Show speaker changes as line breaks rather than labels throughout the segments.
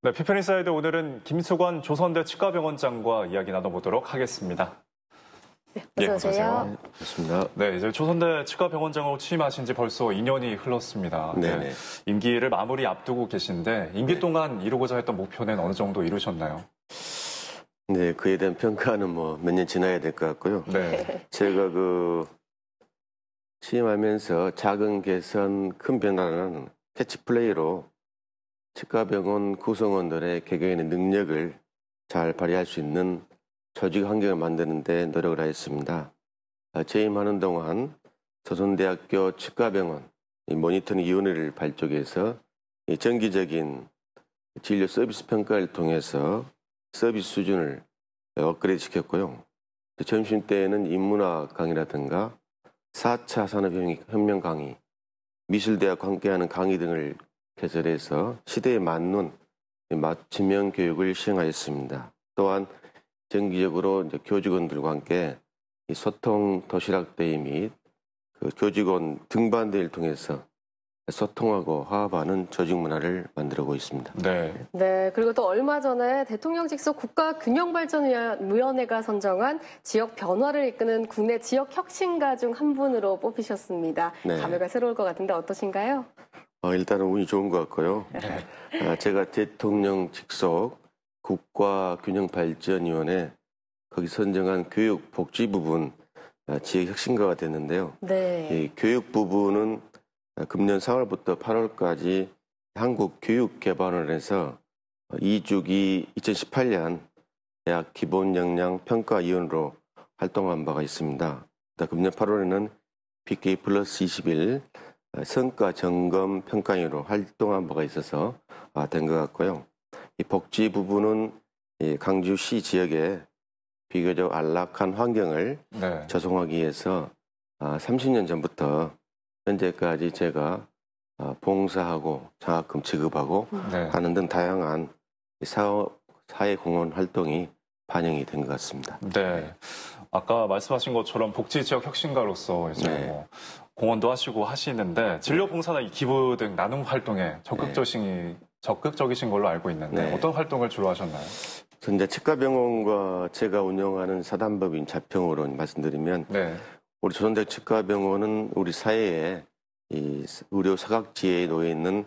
네, 피펜인사이드 오늘은 김수관 조선대 치과병원장과 이야기 나눠보도록 하겠습니다. 네, 예, 어서오세요. 네, 반습니다 네, 이제 조선대 치과병원장으로 취임하신 지 벌써 2년이 흘렀습니다. 네, 네, 네, 임기를 마무리 앞두고 계신데 임기 네. 동안 이루고자 했던 목표는 어느 정도 이루셨나요?
네, 그에 대한 평가는 뭐 몇 년 지나야 될 것 같고요. 네. 제가 그 취임하면서 작은 개선, 큰 변화는 캐치플레이로 치과병원 구성원들의 개개인의 능력을 잘 발휘할 수 있는 조직 환경을 만드는 데 노력을 하였습니다. 아, 재임하는 동안 조선대학교 치과병원 모니터링 위원회를 발족해서 정기적인 진료 서비스 평가를 통해서 서비스 수준을 업그레이드 시켰고요. 점심 때에는 인문학 강의라든가 4차 산업혁명 강의, 미술대학 과 함께하는 강의 등을 계절에서 시대에 맞는 맞춤형 교육을 시행하였습니다. 또한 정기적으로 교직원들과 함께 소통 도시락 대회 및그 교직원 등반 대회를 통해서 소통하고 화합하는 조직 문화를 만들고 있습니다. 네. 네. 그리고 또 얼마 전에 대통령 직속 국가균형발전위원회가 선정한 지역 변화를 이끄는 국내 지역 혁신가 중 한 분으로 뽑히셨습니다. 네. 감회가 새로울 것 같은데 어떠신가요? 어, 일단은 운이 좋은 것 같고요. 네. 아, 제가 대통령 직속 국가균형발전위원회 거기 선정한 교육 복지 부분 아, 지역 혁신가가 됐는데요. 네. 이 교육 부분은 아, 금년 4월부터 8월까지 한국교육개발원에서 2주기 2018년 대학 기본역량 평가위원으로 활동한 바가 있습니다. 금년 8월에는 BK 플러스 21 어, 성과 점검 평가위로 활동한 바가 있어서 아, 된것 같고요. 이 복지 부분은 강주시 지역에 비교적 안락한 환경을 네. 조성하기 위해서 30년 아, 전부터 현재까지 제가 아, 봉사하고 장학금 지급하고 네. 하는 등 다양한 사 사회공헌 활동이 반영이 된 것 같습니다. 네.
아까 말씀하신 것처럼 복지지역 혁신가로서 이제 네. 뭐 공원도 하시고 하시는데 진료봉사나 기부 등 나눔 활동에 적극적이 네. 적극적이신 걸로
알고 있는데 네. 어떤
활동을 주로 하셨나요?
현재 치과병원과 제가 운영하는 사단법인 자평으로 말씀드리면 네. 우리 조선대 치과병원은 우리 사회에 이 의료 사각지에 놓여 있는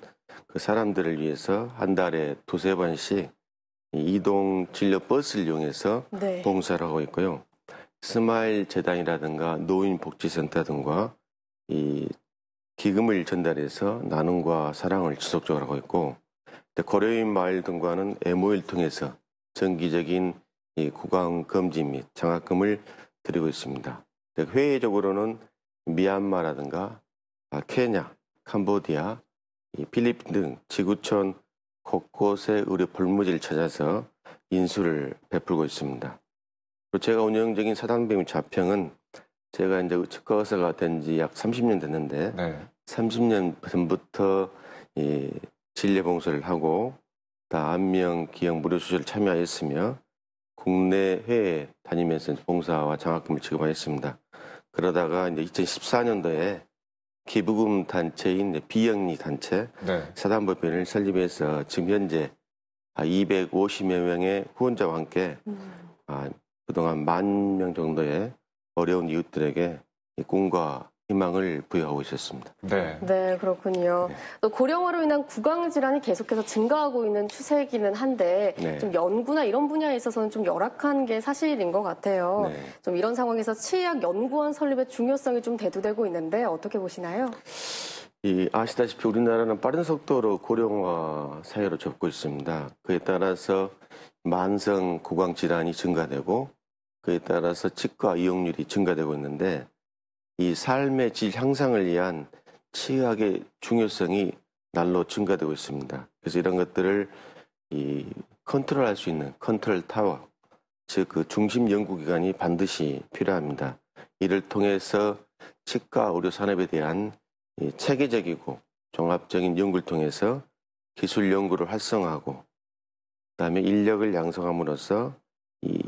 그 사람들을 위해서 한 달에 두세 번씩 이동 진료 버스를 이용해서 네. 봉사를 하고 있고요. 스마일 재단이라든가 노인복지센터 등과 이 기금을 전달해서 나눔과 사랑을 지속적으로 하고 있고 거래인 마을 등과는 MO를 통해서 정기적인 이 구강 검진 및 장학금을 드리고 있습니다. 회의적으로는 미얀마라든가 아, 케냐, 캄보디아, 필리핀 등 지구촌 곳곳에 의료 불무지를 찾아서 인수를 베풀고 있습니다. 제가 운영적인 사단병 좌평은 제가 이제 치과 의사가 된 지 약 30년 됐는데 네. 30년 전부터 이 진례 봉사를 하고 다 안면 기형 무료 수술 참여하였으며 국내 회에 다니면서 봉사와 장학금을 지급하였습니다. 그러다가 이제 2014년도에 기부금 단체인 비영리 단체 네. 사단법인을 설립해서 지금 현재 250여 아, 명의 후원자와 함께 음. 아, 그동안 만 명 정도의 어려운 이웃들에게 꿈과 희망을 부여하고 있었습니다. 네. 네, 그렇군요. 네. 또 고령화로 인한 구강 질환이 계속해서 증가하고 있는 추세이기는 한데 네. 좀 연구나 이런 분야에 있어서는 좀 열악한 게 사실인 것 같아요. 네. 좀 이런 상황에서 치의학 연구원 설립의 중요성이 좀 대두되고 있는데 어떻게 보시나요? 이 아시다시피 우리나라는 빠른 속도로 고령화 사회로 접고 있습니다. 그에 따라서 만성 구강 질환이 증가되고 그에 따라서 치과 이용률이 증가되고 있는데 이 삶의 질 향상을 위한 치약의 중요성이 날로 증가되고 있습니다. 그래서 이런 것들을 이 컨트롤할 수 있는 컨트롤 타워, 즉 그 중심 연구기관이 반드시 필요합니다. 이를 통해서 치과 의료 산업에 대한 체계적이고 종합적인 연구를 통해서 기술 연구를 활성화하고 그다음에 인력을 양성함으로써 이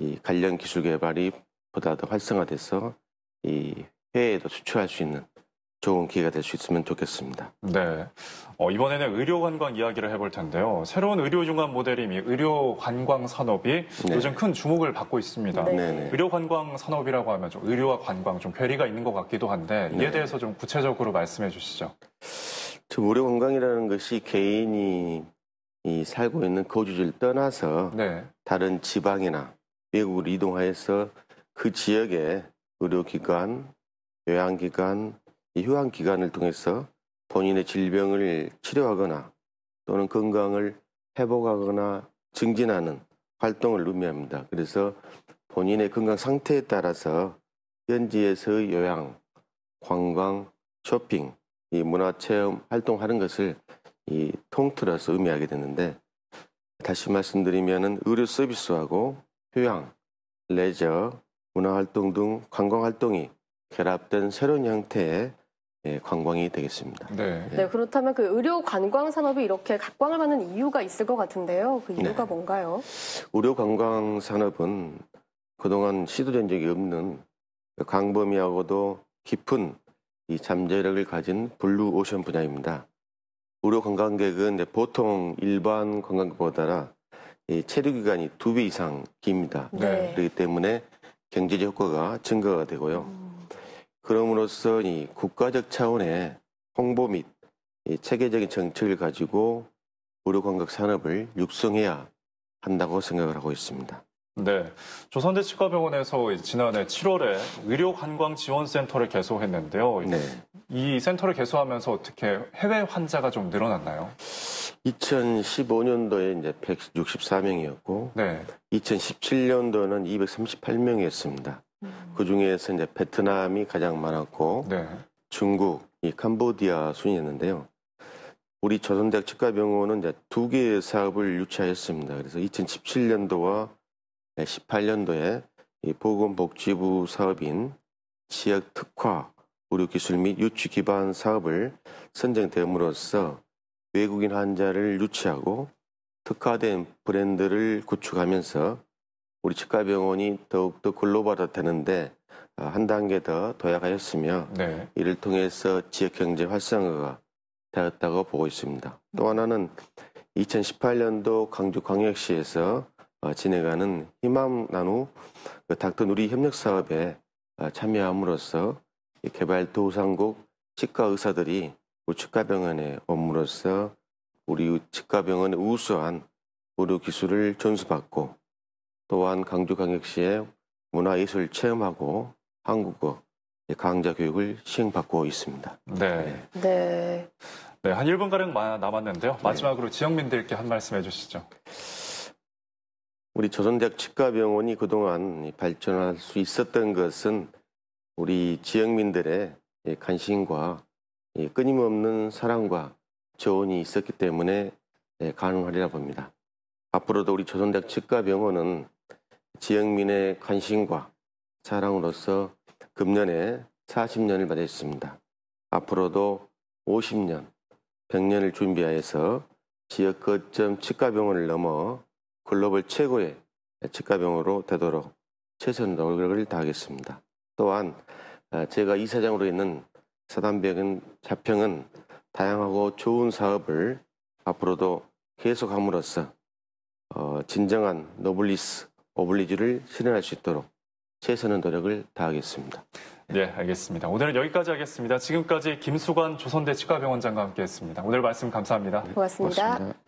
이 관련 기술 개발이 보다 더 활성화돼서 이 해외에도 수출할 수 있는 좋은 기회가 될 수 있으면 좋겠습니다.
네. 어, 이번에는 의료 관광 이야기를 해볼 텐데요. 새로운 의료 중간 모델임이 의료 관광 산업이 네. 요즘 큰 주목을 받고 있습니다. 네. 네. 의료 관광 산업이라고 하면 좀 의료와 관광 좀 괴리가 있는 것 같기도 한데 이에 네. 대해서 좀 구체적으로 말씀해 주시죠.
지금 의료 관광이라는 것이 개인이 살고 있는 거주지를 떠나서 네. 다른 지방이나 미국으로 이동하여서 그 지역의 의료기관, 요양기관, 휴양기관을 통해서 본인의 질병을 치료하거나 또는 건강을 회복하거나 증진하는 활동을 의미합니다. 그래서 본인의 건강 상태에 따라서 현지에서의 요양, 관광, 쇼핑, 이 문화체험 활동하는 것을 이 통틀어서 의미하게 되는데 다시 말씀드리면 의료 서비스하고 휴양, 레저, 문화활동 등 관광활동이 결합된 새로운 형태의 예, 관광이 되겠습니다. 네. 예. 네. 그렇다면 그 의료 관광 산업이 이렇게 각광을 받는 이유가 있을 것 같은데요. 그 네. 이유가 네. 뭔가요? 의료 관광 산업은 그동안 시도된 적이 없는 광범위하고도 깊은 이 잠재력을 가진 블루 오션 분야입니다. 의료 관광객은 보통 일반 관광객보다 체류 기간이 두 배 이상 깁니다. 네. 네. 그렇기 때문에 경제적 효과가 증가가 되고요. 음. 그럼으로써 이 국가적 차원의 홍보 및 체계적인 정책을 가지고 의료 관광 산업을 육성해야 한다고 생각을 하고 있습니다.
네. 조선대 치과병원에서 지난해 7월에 의료관광지원센터를 개소했는데요. 네. 이 센터를 개소하면서 어떻게 해외 환자가 좀 늘어났나요?
2015년도에 이제 164명이었고, 네. 2017년도는 238명이었습니다. 음. 그 중에서 이제 베트남이 가장 많았고, 네. 중국, 이 캄보디아 순이었는데요. 우리 조선대학 치과병원은 이제 두 개의 사업을 유치하였습니다. 그래서 2017년도와 18년도에 보건복지부 사업인 지역 특화 의료기술 및 유치 기반 사업을 선정됨으로써 외국인 환자를 유치하고 특화된 브랜드를 구축하면서 우리 치과병원이 더욱더 글로벌화 되는데 아, 한 단계 더 도약하였으며 네. 이를 통해서 지역경제 활성화가 되었다고 보고 있습니다. 또 하나는 2018년도 광주광역시에서 어, 진행하는 희망 나누 그 닥터 누리 협력 사업에 어, 참여함으로써 개발도상국 치과 의사들이 치과병원의 업무로서 우리 치과병원의 우수한 의료 기술을 전수받고 또한 강주광역시의 문화예술 체험하고 한국어 예, 강좌 교육을 시행받고 있습니다. 네.
네. 네, 네 한 1분가량 남았는데요. 네.
마지막으로 네. 지역민들께 한 말씀 해주시죠. 우리 조선대학 치과병원이 그동안 발전할 수 있었던 것은 우리 지역민들의 관심과 끊임없는 사랑과 조언이 있었기 때문에 예, 가능하리라 봅니다. 앞으로도 우리 조선대학 치과병원은 지역민의 관심과 사랑으로서 금년에 40년을 맞이했습니다. 앞으로도 50년, 100년을 준비하여서 지역 거점 치과병원을 넘어 글로벌 최고의 치과병으로 되도록 최선의 노력을 다하겠습니다. 또한 아, 제가 이사장으로 있는 사단병은 자평은 다양하고 좋은 사업을 앞으로도 계속함으로써 어, 진정한 노블리스 오블리주를 실현할 수 있도록 최선의 노력을 다하겠습니다.
네, 알겠습니다. 오늘은 여기까지 하겠습니다. 지금까지
김수관 조선대 치과병원장과 함께했습니다. 오늘 말씀 감사합니다. 고맙습니다. 고맙습니다.